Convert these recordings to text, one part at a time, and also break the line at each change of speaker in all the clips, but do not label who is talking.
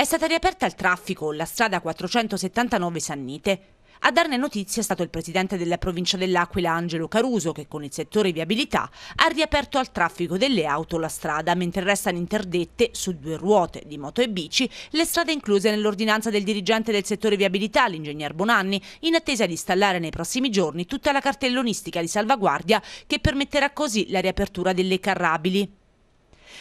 È stata riaperta al traffico la strada 479 Sannite. A darne notizia è stato il presidente della provincia dell'Aquila Angelo Caruso che con il settore viabilità ha riaperto al traffico delle auto la strada mentre restano interdette su due ruote di moto e bici le strade incluse nell'ordinanza del dirigente del settore viabilità l'ingegner Bonanni in attesa di installare nei prossimi giorni tutta la cartellonistica di salvaguardia che permetterà così la riapertura delle carrabili.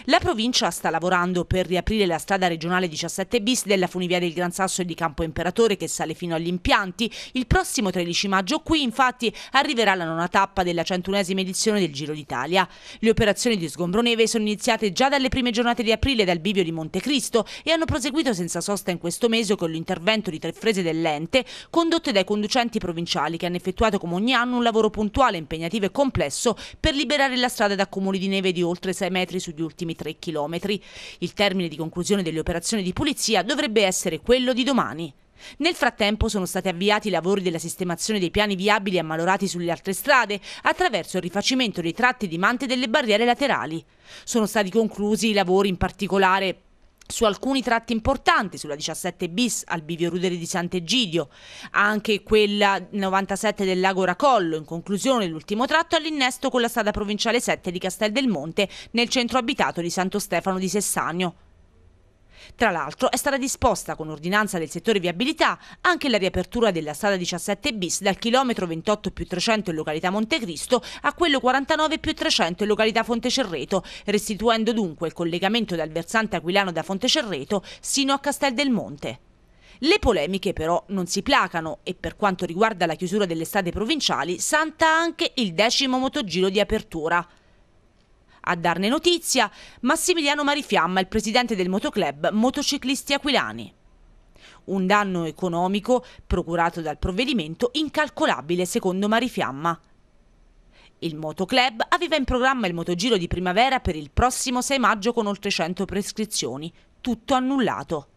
La provincia sta lavorando per riaprire la strada regionale 17 bis della funivia del Gran Sasso e di Campo Imperatore che sale fino agli impianti. Il prossimo 13 maggio qui infatti arriverà la nona tappa della 101esima edizione del Giro d'Italia. Le operazioni di sgombro neve sono iniziate già dalle prime giornate di aprile dal bivio di Montecristo e hanno proseguito senza sosta in questo mese con l'intervento di tre frese dell'ente condotte dai conducenti provinciali che hanno effettuato come ogni anno un lavoro puntuale, impegnativo e complesso per liberare la strada da cumuli di neve di oltre 6 metri sugli ultimi ultimi 3 km. Il termine di conclusione delle operazioni di pulizia dovrebbe essere quello di domani. Nel frattempo sono stati avviati i lavori della sistemazione dei piani viabili ammalorati sulle altre strade attraverso il rifacimento dei tratti di mante delle barriere laterali. Sono stati conclusi i lavori in particolare su alcuni tratti importanti, sulla 17 bis al bivio Rudere di Sant'Egidio, anche quella 97 del Lago Racollo, in conclusione l'ultimo tratto all'innesto con la strada provinciale 7 di Castel del Monte nel centro abitato di Santo Stefano di Sessanio. Tra l'altro è stata disposta con ordinanza del settore viabilità anche la riapertura della strada 17 bis dal chilometro 28 più 300 in località Montecristo a quello 49 più 300 in località Fontecerreto, restituendo dunque il collegamento dal versante aquilano da Fontecerreto sino a Castel del Monte. Le polemiche però non si placano e per quanto riguarda la chiusura delle strade provinciali santa anche il decimo motogiro di apertura. A darne notizia Massimiliano Marifiamma, il presidente del motoclub Motociclisti Aquilani. Un danno economico procurato dal provvedimento incalcolabile secondo Marifiamma. Il motoclub aveva in programma il motogiro di primavera per il prossimo 6 maggio con oltre 100 prescrizioni, tutto annullato.